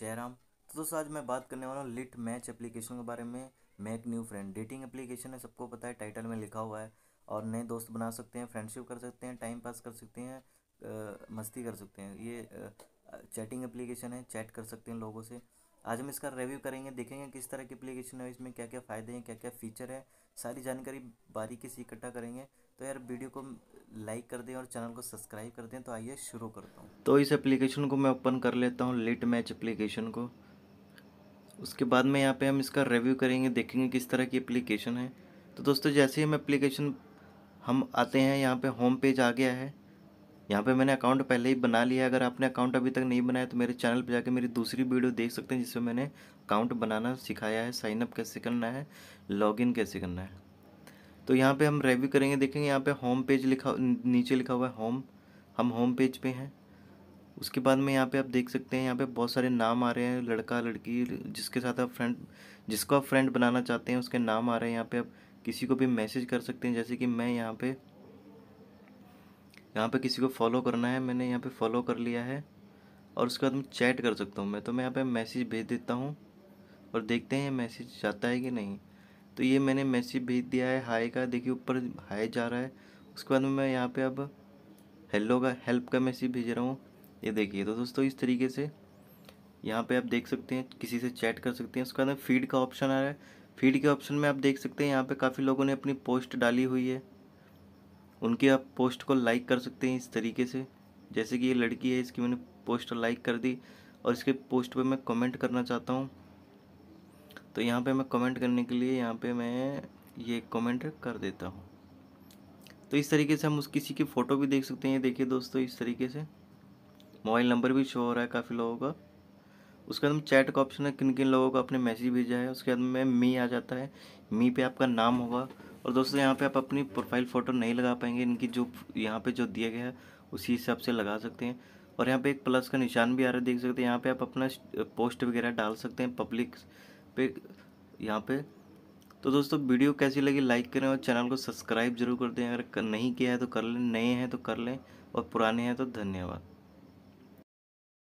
जयराम तो दोस्तों आज मैं बात करने वाला हूँ लिट मैच एप्लीकेशन के बारे में make new friend dating application है सबको पता है टाइटल में लिखा हुआ है और नए दोस्त बना सकते हैं फ्रेंडशिप कर सकते हैं टाइम पास कर सकते हैं आ, मस्ती कर सकते हैं ये आ, चैटिंग एप्लीकेशन है चैट कर सकते हैं लोगों से आज हम इसका रिव्यू करेंगे देखेंगे किस तरह की एप्लीकेशन है इसमें क्या क्या फ़ायदे हैं क्या क्या फ़ीचर है सारी जानकारी बारीकी से इकट्ठा करेंगे तो यार वीडियो को लाइक कर दें और चैनल को सब्सक्राइब कर दें तो आइए शुरू करता हूँ तो इस एप्लीकेशन को मैं ओपन कर लेता हूँ लेट मैच एप्लीकेशन को उसके बाद में यहाँ पे हम इसका रिव्यू करेंगे देखेंगे किस तरह की एप्लीकेशन है तो दोस्तों जैसे ही हम एप्लीकेशन हम आते हैं यहाँ पे होम पेज आ गया है यहाँ पे मैंने अकाउंट पहले ही बना लिया अगर आपने अकाउंट अभी तक नहीं बनाया तो मेरे चैनल पे जाके मेरी दूसरी वीडियो देख सकते हैं जिसमें मैंने अकाउंट बनाना सिखाया है साइनअप कैसे करना है लॉगिन कैसे करना है तो यहाँ पे हम रेव्यू करेंगे देखेंगे यहाँ पे होम पेज लिखा नीचे लिखा हुआ है होम हम होम पेज पे हैं उसके बाद में यहाँ पे आप देख सकते हैं यहाँ पे बहुत सारे नाम आ रहे हैं लड़का लड़की जिसके साथ आप फ्रेंड जिसको आप फ्रेंड बनाना चाहते हैं उसके नाम आ रहे हैं यहाँ पे आप किसी को भी मैसेज कर सकते हैं जैसे कि मैं यहाँ पे यहाँ पे किसी को फॉलो करना है मैंने यहाँ पे फॉलो कर लिया है और उसके बाद में चैट कर सकता हूँ मैं तो मैं यहाँ पे मैसेज भेज देता हूँ और देखते हैं मैसेज जाता है कि नहीं तो ये मैंने मैसेज भेज दिया है हाई का देखिए ऊपर हाई जा रहा है उसके बाद में मैं यहाँ पे अब हेलो का हेल्प का मैसेज भेज रहा हूँ ये देखिए तो दोस्तों इस तरीके से यहाँ पे आप देख सकते हैं किसी से चैट कर सकते हैं उसके बाद में फीड का ऑप्शन आ रहा है फीड के ऑप्शन में आप देख सकते हैं यहाँ पर काफ़ी लोगों ने अपनी पोस्ट डाली हुई है उनकी आप पोस्ट को लाइक कर सकते हैं इस तरीके से जैसे कि ये लड़की है इसकी मैंने पोस्ट लाइक कर दी और इसके पोस्ट पर मैं कमेंट करना चाहता हूँ तो यहाँ पे मैं कमेंट करने के लिए यहाँ पे मैं ये कमेंट कर देता हूँ तो इस तरीके से हम उस किसी की फ़ोटो भी देख सकते हैं देखिए दोस्तों इस तरीके से मोबाइल नंबर भी शो हो रहा है काफ़ी लोगों का उसके बाद में चैट का ऑप्शन है किन किन लोगों को आपने मैसेज भेजा है उसके बाद में मी आ जाता है मी पे आपका नाम होगा और दोस्तों यहाँ पे आप अपनी प्रोफाइल फ़ोटो नहीं लगा पाएंगे इनकी जो यहाँ पे जो दिया गया है उसी हिसाब से लगा सकते हैं और यहाँ पे एक प्लस का निशान भी आ रहा है देख सकते हैं यहाँ पर आप अपना पोस्ट वगैरह डाल सकते हैं पब्लिक पे यहाँ पे तो दोस्तों वीडियो कैसी लगी लाइक करें और चैनल को सब्सक्राइब जरूर कर दें अगर नहीं किया है तो कर लें नए हैं तो कर लें और पुराने हैं तो धन्यवाद